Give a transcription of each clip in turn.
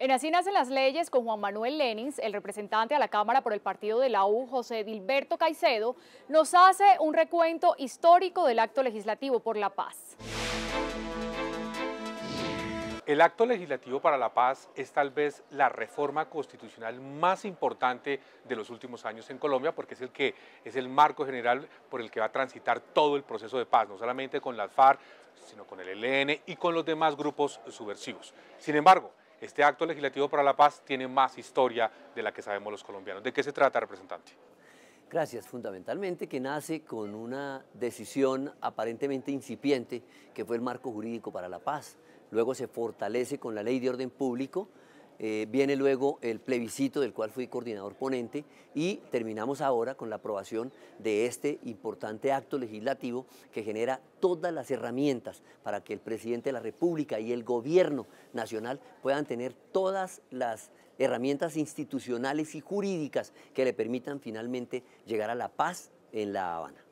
En Así nacen las leyes con Juan Manuel Lenins, el representante a la Cámara por el partido de la U, José Dilberto Caicedo, nos hace un recuento histórico del acto legislativo por la paz. El acto legislativo para la paz es tal vez la reforma constitucional más importante de los últimos años en Colombia porque es el que es el marco general por el que va a transitar todo el proceso de paz, no solamente con la FARC, sino con el ELN y con los demás grupos subversivos. Sin embargo, este acto legislativo para la paz tiene más historia de la que sabemos los colombianos. ¿De qué se trata, representante? Gracias. Fundamentalmente que nace con una decisión aparentemente incipiente que fue el marco jurídico para la paz. Luego se fortalece con la ley de orden público eh, viene luego el plebiscito del cual fui coordinador ponente y terminamos ahora con la aprobación de este importante acto legislativo que genera todas las herramientas para que el presidente de la República y el gobierno nacional puedan tener todas las herramientas institucionales y jurídicas que le permitan finalmente llegar a la paz en La Habana.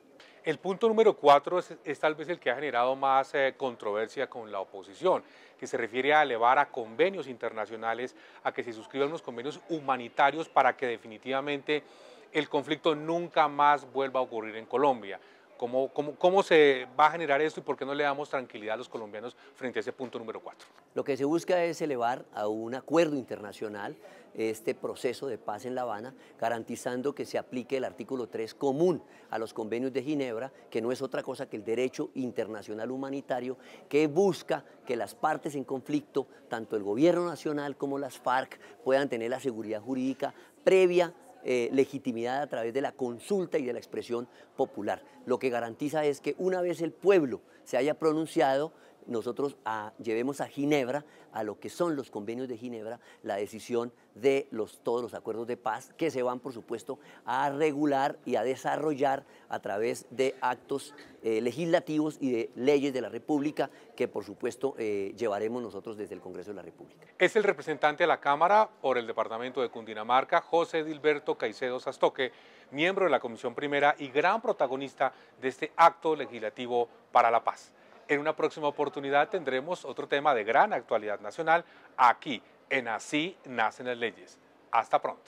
El punto número cuatro es, tal vez el que ha generado más eh, controversia con la oposición, que se refiere a elevar a convenios internacionales, a que se suscriban los convenios humanitarios para que definitivamente el conflicto nunca más vuelva a ocurrir en Colombia. ¿Cómo, se va a generar esto y por qué no le damos tranquilidad a los colombianos frente a ese punto número cuatro? Lo que se busca es elevar a un acuerdo internacional este proceso de paz en La Habana, garantizando que se aplique el artículo 3 común a los convenios de Ginebra, que no es otra cosa que el derecho internacional humanitario, que busca que las partes en conflicto, tanto el gobierno nacional como las FARC, puedan tener la seguridad jurídica previa eh, legitimidad a través de la consulta y de la expresión popular. Lo que garantiza es que una vez el pueblo se haya pronunciado, nosotros llevemos a Ginebra, a lo que son los convenios de Ginebra, la decisión de todos los acuerdos de paz que se van, por supuesto, a regular y a desarrollar a través de actos eh, legislativos y de leyes de la República que, por supuesto, eh, llevaremos nosotros desde el Congreso de la República. Es el representante de la Cámara por el Departamento de Cundinamarca, José Dilberto Caicedo Sastoque, miembro de la Comisión Primera y gran protagonista de este acto legislativo para la paz. En una próxima oportunidad tendremos otro tema de gran actualidad nacional aquí en Así Nacen las Leyes. Hasta pronto.